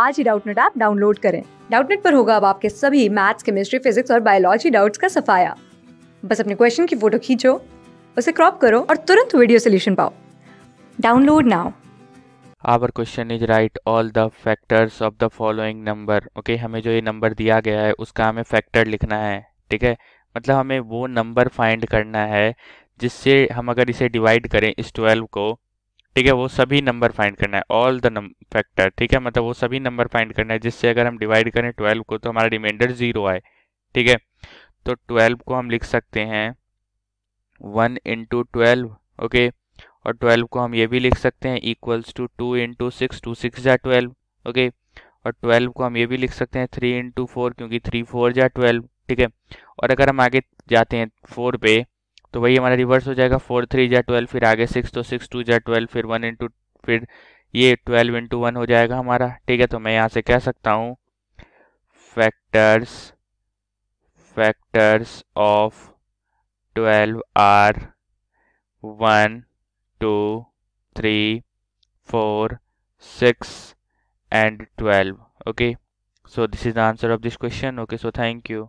आज ही Doubtnut app download करें डाउटनेट पर होगा अब आपके सभी मैथ्स केमिस्ट्री फिजिक्स और बायोलॉजी डाउट्स का सफाया बस अपने क्वेश्चन की फोटो खींचो उसे क्रॉप करो और तुरंत वीडियो सोल्यूशन पाओ download now our question is write all the factors of the following number okay हमें जो ये नंबर दिया गया है उसका हमें फैक्टर लिखना है ठीक है मतलब हमें वो नंबर फाइंड करना है जिससे हम अगर इसे डिवाइड करें इस ट्वेल्व को ठीक है वो सभी नंबर फाइंड करना है ऑल द फैक्टर ठीक है मतलब वो सभी नंबर फाइंड करना है जिससे अगर हम डिवाइड करें ट्वेल्व को तो हमारा रिमाइंडर जीरो आए ठीक है तो ट्वेल्व को हम लिख सकते हैं वन इंटू ट्वेल्व ओके और ट्वेल्व को हम ये भी लिख सकते हैं equals to two into six two six या ट्वेल्व ओके और ट्वेल्व को हम ये भी लिख सकते हैं थ्री इंटू फोर क्योंकि थ्री फोर या ट्वेल्व ठीक है और अगर हम आगे जाते हैं फोर पे तो वही हमारा रिवर्स हो जाएगा फोर थ्री जै ट्वेल्व फिर आगे सिक्स तो सिक्स टू जै ट्वेल्व फिर वन इंटू फिर ये ट्वेल्व इंटू वन हो जाएगा हमारा ठीक है तो मैं यहाँ से कह सकता हूँ factors factors of twelve are one two three four six and twelve okay so this is the answer of this question okay so thank you